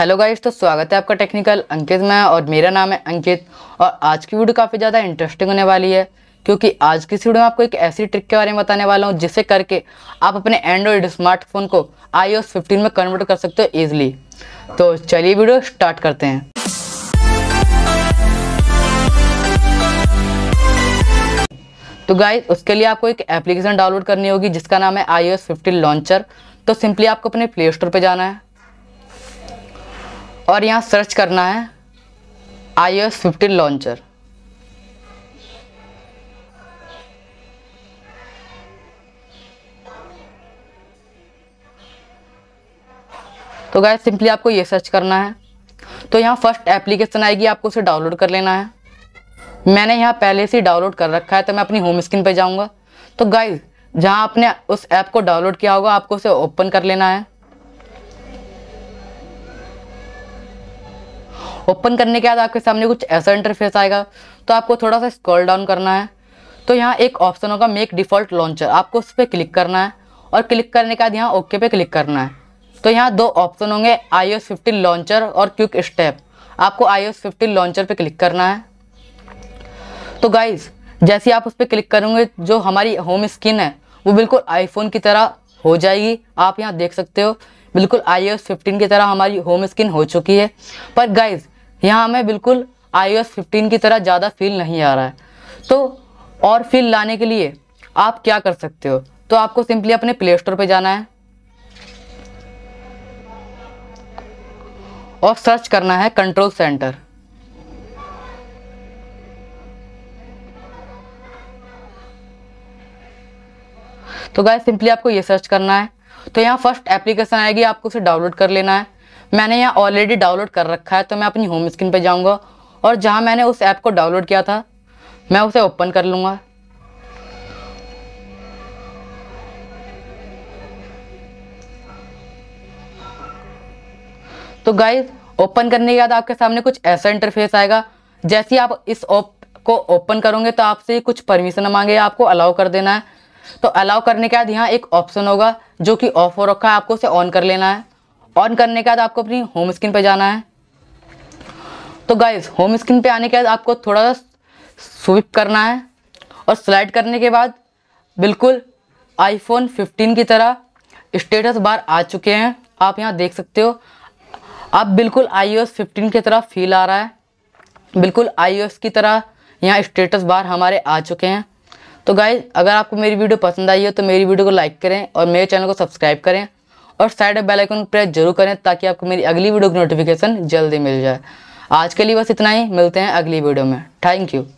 hello guys तो स्वागत है आपका टेक्निकल अंकित में और मेरा नाम है अंकित और आज की वीडियो काफ़ी ज़्यादा इंटरेस्टिंग होने वाली है क्योंकि आज की वीडियो में आपको एक ऐसी ट्रिक के बारे में बताने वाला हूँ जिसे करके आप अपने एंड्रॉइड स्मार्टफोन को आई ओ फिफ्टीन में कन्वर्ट कर सकते हो ईजिली तो चलिए वीडियो स्टार्ट करते हैं तो गाइज उसके लिए आपको एक एप्लीकेशन डाउनलोड करनी होगी जिसका नाम है आई ओ फिफ्टीन लॉन्चर तो सिंपली आपको अपने प्ले स्टोर पर जाना है और यहाँ सर्च करना है आई एस फिफ्टीन लॉन्चर तो गाय सिंपली आपको ये सर्च करना है तो यहाँ फर्स्ट एप्लीकेशन आएगी आपको उसे डाउनलोड कर लेना है मैंने यहाँ पहले से डाउनलोड कर रखा है तो मैं अपनी होम स्क्रीन पे जाऊँगा तो गाइज जहाँ आपने उस ऐप को डाउनलोड किया होगा आपको उसे ओपन कर लेना है ओपन करने के बाद आपके सामने कुछ ऐसा इंटरफेस आएगा तो आपको थोड़ा सा स्क्रॉल डाउन करना है तो यहाँ एक ऑप्शन होगा मेक डिफ़ॉल्ट लॉन्चर आपको उस पर क्लिक करना है और क्लिक करने के बाद यहाँ ओके पे क्लिक करना है तो यहाँ दो ऑप्शन होंगे आई एस फिफ्टीन लॉन्चर और क्विक स्टेप आपको आई एस फिफ्टीन लॉन्चर पर क्लिक करना है तो गाइज जैसे आप उस पर क्लिक करेंगे जो हमारी होम स्क्रीन है वो बिल्कुल आईफोन की तरह हो जाएगी आप यहाँ देख सकते हो बिल्कुल आई एस फिफ्टीन की तरह हमारी होम स्क्रीन हो चुकी है पर गाइज यहाँ हमें बिल्कुल आई ओ की तरह ज़्यादा फील नहीं आ रहा है तो और फील लाने के लिए आप क्या कर सकते हो तो आपको सिंपली अपने प्ले स्टोर पर जाना है और सर्च करना है कंट्रोल सेंटर तो गाय सिंपली आपको ये सर्च करना है तो यहाँ फर्स्ट एप्लीकेशन आएगी आपको उसे डाउनलोड कर लेना है मैंने यहाँ ऑलरेडी डाउनलोड कर रखा है तो मैं अपनी होम स्क्रीन पर जाऊँगा और जहाँ मैंने उस ऐप को डाउनलोड किया था मैं उसे ओपन कर लूँगा तो गाइज ओपन करने के बाद आपके सामने कुछ ऐसा इंटरफेस आएगा जैसे आप इस ओप को ओपन करोगे तो आपसे कुछ परमिशन मांगे आपको अलाउ कर देना है तो अलाउ करने के बाद यहाँ एक ऑप्शन होगा जो कि ऑफ हो रखा है आपको उसे ऑन कर लेना है ऑन करने के बाद आपको अपनी होम स्क्रीन पर जाना है तो गाइज होम स्क्रीन पे आने के बाद आपको थोड़ा सा स्विप करना है और स्लाइड करने के बाद बिल्कुल आईफोन 15 की तरह स्टेटस बार आ चुके हैं आप यहाँ देख सकते हो आप बिल्कुल आईओएस 15 की तरह फील आ रहा है बिल्कुल आईओएस की तरह यहाँ स्टेटस बार हमारे आ चुके हैं तो गाइज अगर आपको मेरी वीडियो पसंद आई हो तो मेरी वीडियो को लाइक करें और मेरे चैनल को सब्सक्राइब करें और साइड बेल आइकन प्रेस जरूर करें ताकि आपको मेरी अगली वीडियो की नोटिफिकेशन जल्दी मिल जाए आज के लिए बस इतना ही मिलते हैं अगली वीडियो में थैंक यू